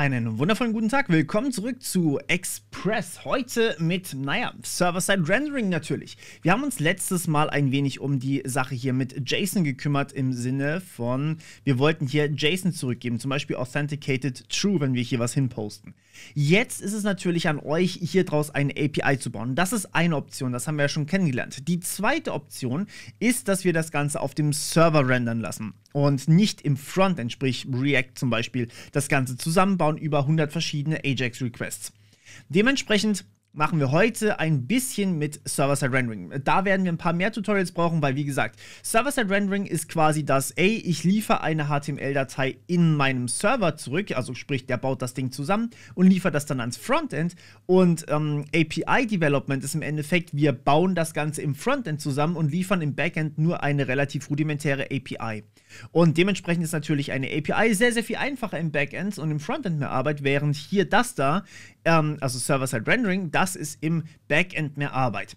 Einen wundervollen guten Tag. Willkommen zurück zu Express. Heute mit, naja, Server-Side Rendering natürlich. Wir haben uns letztes Mal ein wenig um die Sache hier mit JSON gekümmert im Sinne von, wir wollten hier JSON zurückgeben, zum Beispiel Authenticated True, wenn wir hier was hinposten. Jetzt ist es natürlich an euch, hier draus eine API zu bauen. Das ist eine Option, das haben wir ja schon kennengelernt. Die zweite Option ist, dass wir das Ganze auf dem Server rendern lassen und nicht im Frontend, sprich React zum Beispiel, das Ganze zusammenbauen über 100 verschiedene Ajax-Requests. Dementsprechend machen wir heute ein bisschen mit Server-Side-Rendering. Da werden wir ein paar mehr Tutorials brauchen, weil wie gesagt, Server-Side-Rendering ist quasi das, ey, ich liefere eine HTML-Datei in meinem Server zurück, also sprich, der baut das Ding zusammen und liefert das dann ans Frontend und ähm, API-Development ist im Endeffekt, wir bauen das Ganze im Frontend zusammen und liefern im Backend nur eine relativ rudimentäre API. Und dementsprechend ist natürlich eine API sehr, sehr viel einfacher im Backend und im Frontend mehr Arbeit, während hier das da ähm, also Server-Side-Rendering, das ist im Backend mehr Arbeit.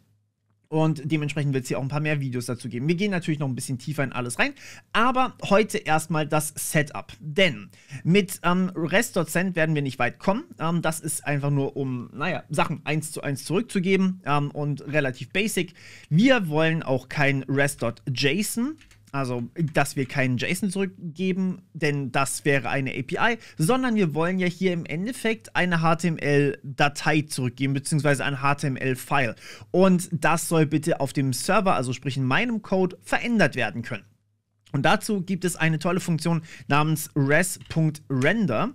Und dementsprechend wird es hier auch ein paar mehr Videos dazu geben. Wir gehen natürlich noch ein bisschen tiefer in alles rein, aber heute erstmal das Setup. Denn mit ähm, Rest.send werden wir nicht weit kommen. Ähm, das ist einfach nur, um, naja, Sachen eins zu eins zurückzugeben ähm, und relativ basic. Wir wollen auch kein Rest.json also, dass wir keinen JSON zurückgeben, denn das wäre eine API, sondern wir wollen ja hier im Endeffekt eine HTML-Datei zurückgeben, beziehungsweise ein HTML-File. Und das soll bitte auf dem Server, also sprich in meinem Code, verändert werden können. Und dazu gibt es eine tolle Funktion namens res.render.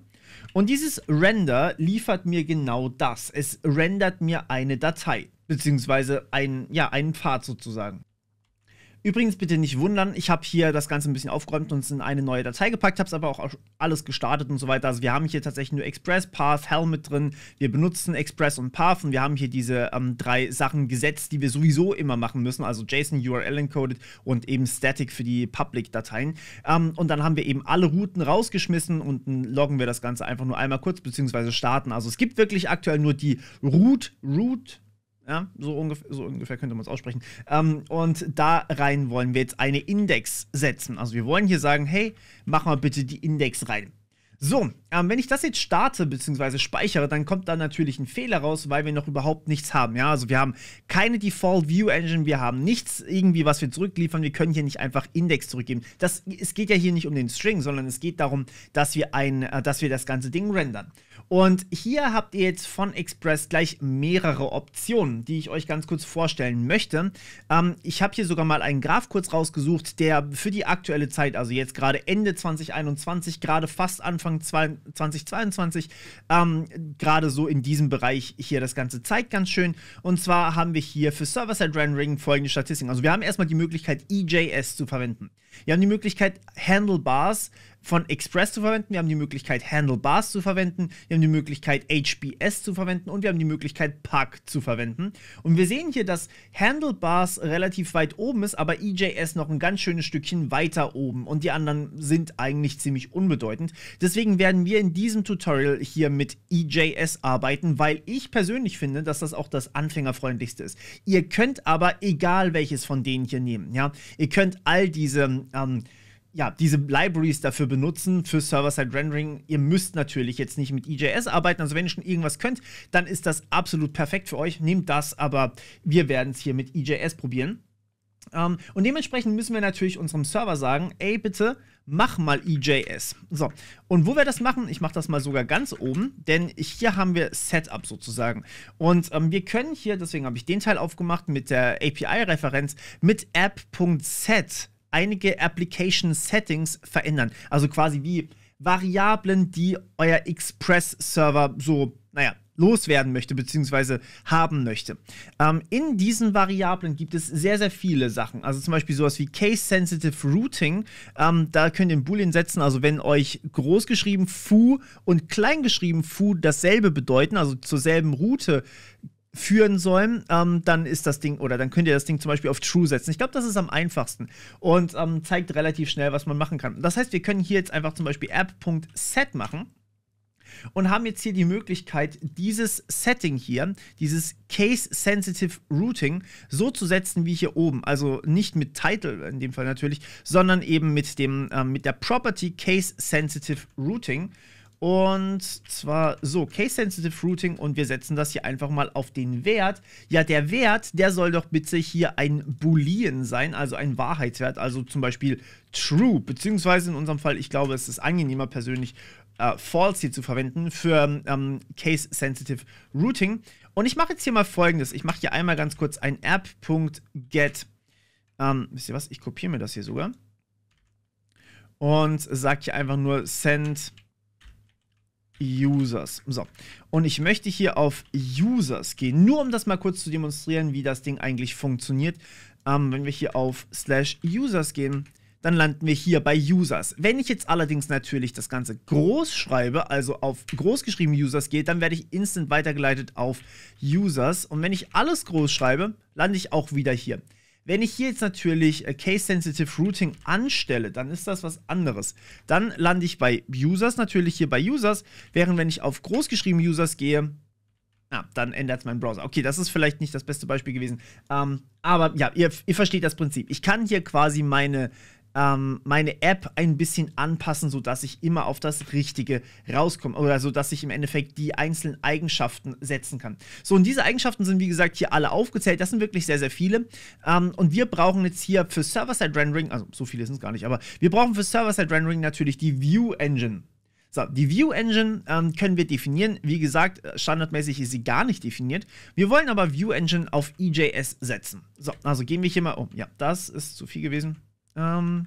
Und dieses Render liefert mir genau das. Es rendert mir eine Datei, beziehungsweise ein, ja, einen Pfad sozusagen. Übrigens bitte nicht wundern, ich habe hier das Ganze ein bisschen aufgeräumt und es in eine neue Datei gepackt, habe es aber auch alles gestartet und so weiter. Also wir haben hier tatsächlich nur Express, Path, Hell mit drin. Wir benutzen Express und Path und wir haben hier diese ähm, drei Sachen gesetzt, die wir sowieso immer machen müssen. Also JSON, URL encoded und eben Static für die Public-Dateien. Ähm, und dann haben wir eben alle Routen rausgeschmissen und loggen wir das Ganze einfach nur einmal kurz, beziehungsweise starten. Also es gibt wirklich aktuell nur die Root, Root, ja, so, ungefähr, so ungefähr könnte man es aussprechen. Ähm, und da rein wollen wir jetzt eine Index setzen. Also wir wollen hier sagen, hey, mach mal bitte die Index rein. So, ähm, wenn ich das jetzt starte bzw. speichere, dann kommt da natürlich ein Fehler raus, weil wir noch überhaupt nichts haben. Ja, also wir haben keine Default View Engine, wir haben nichts irgendwie, was wir zurückliefern. Wir können hier nicht einfach Index zurückgeben. Das, es geht ja hier nicht um den String, sondern es geht darum, dass wir ein, äh, dass wir das ganze Ding rendern. Und hier habt ihr jetzt von Express gleich mehrere Optionen, die ich euch ganz kurz vorstellen möchte. Ähm, ich habe hier sogar mal einen Graph kurz rausgesucht, der für die aktuelle Zeit, also jetzt gerade Ende 2021, gerade fast Anfang 2022, ähm, gerade so in diesem Bereich hier das Ganze zeigt ganz schön. Und zwar haben wir hier für Server-Side-Rendering folgende Statistiken. Also wir haben erstmal die Möglichkeit, EJS zu verwenden. Wir haben die Möglichkeit, Handlebars von Express zu verwenden, wir haben die Möglichkeit Handlebars zu verwenden, wir haben die Möglichkeit HBS zu verwenden und wir haben die Möglichkeit Pack zu verwenden. Und wir sehen hier, dass Handlebars relativ weit oben ist, aber EJS noch ein ganz schönes Stückchen weiter oben und die anderen sind eigentlich ziemlich unbedeutend. Deswegen werden wir in diesem Tutorial hier mit EJS arbeiten, weil ich persönlich finde, dass das auch das anfängerfreundlichste ist. Ihr könnt aber egal welches von denen hier nehmen, ja, ihr könnt all diese ähm, ja, diese Libraries dafür benutzen, für Server-Side-Rendering. Ihr müsst natürlich jetzt nicht mit EJS arbeiten. Also wenn ihr schon irgendwas könnt, dann ist das absolut perfekt für euch. Nehmt das, aber wir werden es hier mit EJS probieren. Um, ähm, und dementsprechend müssen wir natürlich unserem Server sagen, ey, bitte mach mal EJS. So, und wo wir das machen, ich mache das mal sogar ganz oben, denn hier haben wir Setup sozusagen. Und ähm, wir können hier, deswegen habe ich den Teil aufgemacht mit der API-Referenz, mit app.set einige Application Settings verändern. Also quasi wie Variablen, die euer Express-Server so, naja, loswerden möchte bzw. haben möchte. Ähm, in diesen Variablen gibt es sehr, sehr viele Sachen. Also zum Beispiel sowas wie Case-Sensitive Routing. Ähm, da könnt ihr einen Boolean setzen. Also wenn euch großgeschrieben foo und kleingeschrieben foo dasselbe bedeuten, also zur selben Route führen sollen, ähm, dann ist das Ding, oder dann könnt ihr das Ding zum Beispiel auf True setzen. Ich glaube, das ist am einfachsten und ähm, zeigt relativ schnell, was man machen kann. Das heißt, wir können hier jetzt einfach zum Beispiel app.set machen und haben jetzt hier die Möglichkeit, dieses Setting hier, dieses Case-Sensitive Routing, so zu setzen wie hier oben. Also nicht mit Title in dem Fall natürlich, sondern eben mit, dem, äh, mit der Property Case-Sensitive Routing. Und zwar so, Case-Sensitive Routing und wir setzen das hier einfach mal auf den Wert. Ja, der Wert, der soll doch bitte hier ein Boolean sein, also ein Wahrheitswert, also zum Beispiel True, beziehungsweise in unserem Fall, ich glaube, es ist angenehmer persönlich, äh, False hier zu verwenden für ähm, Case-Sensitive Routing. Und ich mache jetzt hier mal folgendes. Ich mache hier einmal ganz kurz ein app.get. Ähm, wisst ihr was? Ich kopiere mir das hier sogar. Und sage hier einfach nur send Users. So, und ich möchte hier auf Users gehen, nur um das mal kurz zu demonstrieren, wie das Ding eigentlich funktioniert. Ähm, wenn wir hier auf slash Users gehen, dann landen wir hier bei Users. Wenn ich jetzt allerdings natürlich das Ganze groß schreibe, also auf großgeschrieben Users geht, dann werde ich instant weitergeleitet auf Users. Und wenn ich alles groß schreibe, lande ich auch wieder hier. Wenn ich hier jetzt natürlich äh, Case-Sensitive Routing anstelle, dann ist das was anderes. Dann lande ich bei Users, natürlich hier bei Users, während wenn ich auf großgeschrieben Users gehe, Ah, dann ändert es mein Browser. Okay, das ist vielleicht nicht das beste Beispiel gewesen. Ähm, aber ja, ihr, ihr, versteht das Prinzip. Ich kann hier quasi meine ähm, meine App ein bisschen anpassen, sodass ich immer auf das Richtige rauskomme oder sodass ich im Endeffekt die einzelnen Eigenschaften setzen kann. So, und diese Eigenschaften sind, wie gesagt, hier alle aufgezählt. Das sind wirklich sehr, sehr viele. Ähm, und wir brauchen jetzt hier für Server-Side-Rendering, also so viele sind es gar nicht, aber wir brauchen für Server-Side-Rendering natürlich die View-Engine. So, die View Engine ähm, können wir definieren. Wie gesagt, äh, standardmäßig ist sie gar nicht definiert. Wir wollen aber View Engine auf EJS setzen. So, also gehen wir hier mal um. Ja, das ist zu viel gewesen. Ähm,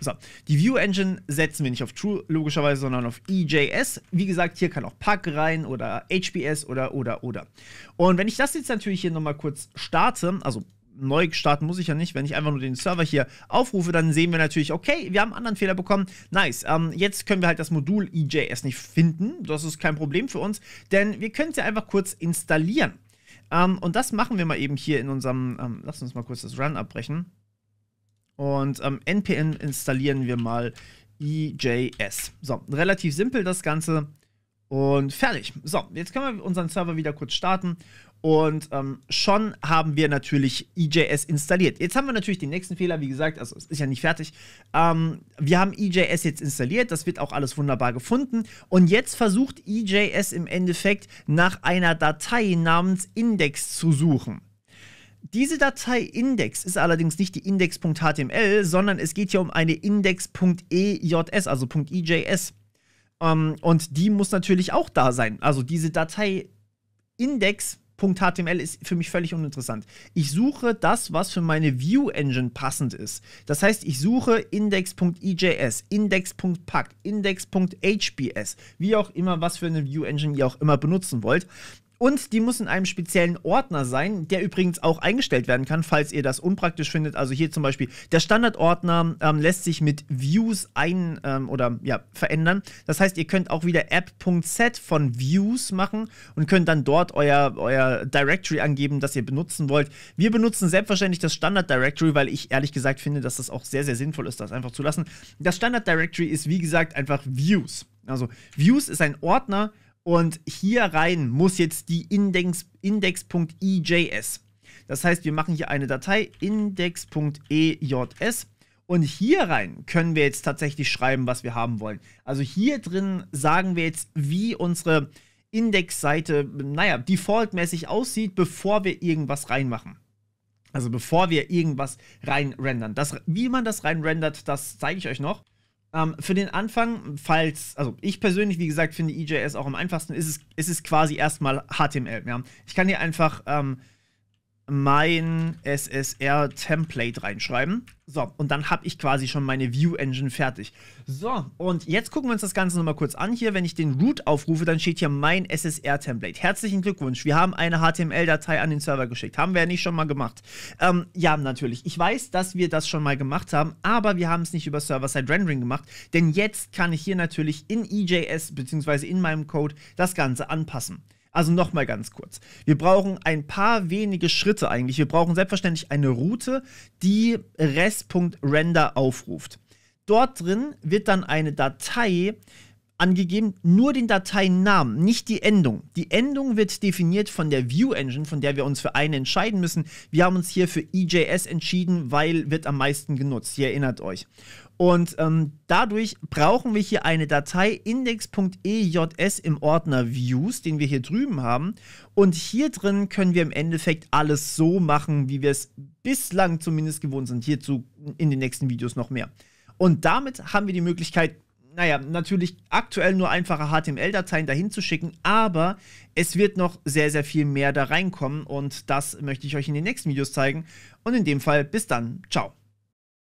so, die View Engine setzen wir nicht auf True, logischerweise, sondern auf EJS. Wie gesagt, hier kann auch Pack rein oder HBS oder, oder, oder. Und wenn ich das jetzt natürlich hier nochmal kurz starte, also neu starten muss ich ja nicht. Wenn ich einfach nur den Server hier aufrufe, dann sehen wir natürlich, okay, wir haben einen anderen Fehler bekommen. Nice. Ähm, jetzt können wir halt das Modul EJS nicht finden. Das ist kein Problem für uns, denn wir können es ja einfach kurz installieren. Ähm, und das machen wir mal eben hier in unserem, ähm, lass uns mal kurz das Run abbrechen. Und ähm, npm installieren wir mal EJS. So, relativ simpel das Ganze. Und fertig. So, jetzt können wir unseren Server wieder kurz starten. Und ähm, schon haben wir natürlich EJS installiert. Jetzt haben wir natürlich den nächsten Fehler, wie gesagt, also es ist ja nicht fertig. Ähm, wir haben EJS jetzt installiert, das wird auch alles wunderbar gefunden. Und jetzt versucht EJS im Endeffekt nach einer Datei namens Index zu suchen. Diese Datei Index ist allerdings nicht die Index.html, sondern es geht hier um eine Index.ejs, also .ejs. Ähm, und die muss natürlich auch da sein. Also diese Datei Index.html ist für mich völlig uninteressant. Ich suche das, was für meine View Engine passend ist. Das heißt, ich suche Index.ejs, Index.pack, Index.hbs, wie auch immer, was für eine View Engine ihr auch immer benutzen wollt. Und die muss in einem speziellen Ordner sein, der übrigens auch eingestellt werden kann, falls ihr das unpraktisch findet. Also hier zum Beispiel, der Standardordner ähm, lässt sich mit Views ein ähm, oder ja, verändern. Das heißt, ihr könnt auch wieder app.set von Views machen und könnt dann dort euer, euer Directory angeben, das ihr benutzen wollt. Wir benutzen selbstverständlich das Standard Directory, weil ich ehrlich gesagt finde, dass das auch sehr, sehr sinnvoll ist, das einfach zu lassen. Das Standard Directory ist, wie gesagt, einfach Views. Also Views ist ein Ordner und hier rein muss jetzt die index.ejs. Index e das heißt, wir machen hier eine Datei index.ejs. Und hier rein können wir jetzt tatsächlich schreiben, was wir haben wollen. Also hier drin sagen wir jetzt, wie unsere Indexseite, naja, defaultmäßig aussieht, bevor wir irgendwas reinmachen. Also bevor wir irgendwas reinrendern. Das, wie man das reinrendert, das zeige ich euch noch. Ähm, für den Anfang, falls, also ich persönlich, wie gesagt, finde EJS auch am einfachsten, ist es, ist es quasi erstmal HTML. Ja? Ich kann hier einfach ähm, mein SSR-Template reinschreiben. So, und dann habe ich quasi schon meine View-Engine fertig. So, und jetzt gucken wir uns das Ganze nochmal kurz an. Hier, wenn ich den Root aufrufe, dann steht hier mein SSR-Template. Herzlichen Glückwunsch, wir haben eine HTML-Datei an den Server geschickt. Haben wir ja nicht schon mal gemacht. Ähm, ja, natürlich. Ich weiß, dass wir das schon mal gemacht haben, aber wir haben es nicht über Server-Side-Rendering gemacht, denn jetzt kann ich hier natürlich in EJS bzw. in meinem Code das Ganze anpassen. Also nochmal ganz kurz. Wir brauchen ein paar wenige Schritte eigentlich. Wir brauchen selbstverständlich eine Route, die rest.render aufruft. Dort drin wird dann eine Datei angegeben, nur den Dateinamen, nicht die Endung. Die Endung wird definiert von der View Engine, von der wir uns für eine entscheiden müssen. Wir haben uns hier für EJS entschieden, weil wird am meisten genutzt. Ihr erinnert euch. Und ähm, dadurch brauchen wir hier eine Datei index.ejs im Ordner Views, den wir hier drüben haben. Und hier drin können wir im Endeffekt alles so machen, wie wir es bislang zumindest gewohnt sind. Hierzu in den nächsten Videos noch mehr. Und damit haben wir die Möglichkeit, naja, natürlich aktuell nur einfache HTML-Dateien dahin zu schicken, aber es wird noch sehr, sehr viel mehr da reinkommen und das möchte ich euch in den nächsten Videos zeigen. Und in dem Fall, bis dann, ciao.